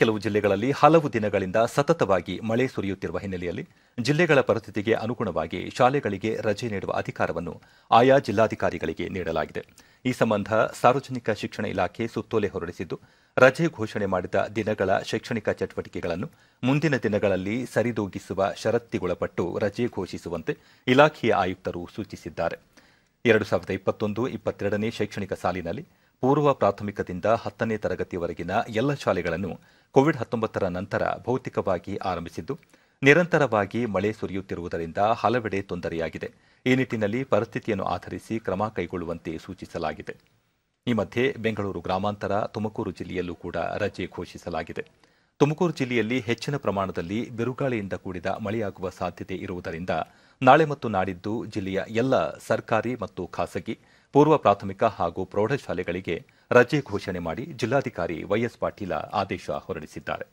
ಕೆಲವು ಜಿಲ್ಲೆಗಳಲ್ಲಿ ಹಲವು ದಿನಗಳಿಂದ ಸತತವಾಗಿ ಮಳೆ ಸುರಿಯುತ್ತಿರುವ ಹಿನ್ನೆಲೆಯಲ್ಲಿ ಜಿಲ್ಲೆಗಳ ಪರಿಸ್ಥಿತಿಗೆ ಅನುಗುಣವಾಗಿ ಶಾಲೆಗಳಿಗೆ ರಜೆ ನೀಡುವ ಅಧಿಕಾರವನ್ನು ಆಯಾ ಜಿಲ್ಲಾಧಿಕಾರಿಗಳಿಗೆ ನೀಡಲಾಗಿದೆ ಈ ಸಂಬಂಧ ಸಾರ್ವಜನಿಕ ಶಿಕ್ಷಣ ಇಲಾಖೆ ಸುತ್ತೋಲೆ ಹೊರಡಿಸಿದ್ದು ರಜೆ ಘೋಷಣೆ ಮಾಡಿದ ದಿನಗಳ ಶೈಕ್ಷಣಿಕ ಚಟುವಟಿಕೆಗಳನ್ನು ಮುಂದಿನ ದಿನಗಳಲ್ಲಿ ಸರಿದೂಗಿಸುವ ಷರತ್ತಿಗೊಳಪಟ್ಟು ರಜೆ ಘೋಷಿಸುವಂತೆ ಇಲಾಖೆಯ ಆಯುಕ್ತರು ಸೂಚಿಸಿದ್ದಾರೆ ಎರಡು ಸಾವಿರದ ಇಪ್ಪತ್ತೊಂದು ಇಪ್ಪತ್ತೆರಡನೇ ಶೈಕ್ಷಣಿಕ ಸಾಲಿನಲ್ಲಿ ಪೂರ್ವ ಪ್ರಾಥಮಿಕದಿಂದ ಹತ್ತನೇ ತರಗತಿವರೆಗಿನ ಎಲ್ಲ ಶಾಲೆಗಳನ್ನು ಕೋವಿಡ್ ಹತ್ತೊಂಬತ್ತರ ನಂತರ ಭೌತಿಕವಾಗಿ ಆರಂಭಿಸಿದ್ದು ನಿರಂತರವಾಗಿ ಮಳೆ ಸುರಿಯುತ್ತಿರುವುದರಿಂದ ಹಲವೆಡೆ ತೊಂದರೆಯಾಗಿದೆ ಈ ನಿಟ್ಟಿನಲ್ಲಿ ಪರಿಸ್ಥಿತಿಯನ್ನು ಆಧರಿಸಿ ಕ್ರಮ ಕೈಗೊಳ್ಳುವಂತೆ ಸೂಚಿಸಲಾಗಿದೆ ಈ ಮಧ್ಯೆ ಬೆಂಗಳೂರು ಗ್ರಾಮಾಂತರ ತುಮಕೂರು ಜಿಲ್ಲೆಯಲ್ಲೂ ಕೂಡ ರಜೆ ಘೋಷಿಸಲಾಗಿದೆ ತುಮಕೂರು ಜಿಲ್ಲೆಯಲ್ಲಿ ಹೆಚ್ಚಿನ ಪ್ರಮಾಣದಲ್ಲಿ ಬಿರುಗಾಳಿಯಿಂದ ಕೂಡಿದ ಮಳೆಯಾಗುವ ಸಾಧ್ಯತೆ ಇರುವುದರಿಂದ ನಾಳೆ ಮತ್ತು ನಾಡಿದ್ದು ಜಿಲ್ಲೆಯ ಎಲ್ಲ ಸರ್ಕಾರಿ ಮತ್ತು ಖಾಸಗಿ ಪೂರ್ವ ಪ್ರಾಥಮಿಕ ಹಾಗೂ ಪ್ರೌಢಶಾಲೆಗಳಿಗೆ ರಜೆ ಘೋಷಣೆ ಮಾಡಿ ಜಿಲ್ಲಾಧಿಕಾರಿ ವೈಎಸ್ ಪಾಟೀಲ ಆದೇಶ ಹೊರಡಿಸಿದ್ದಾರೆ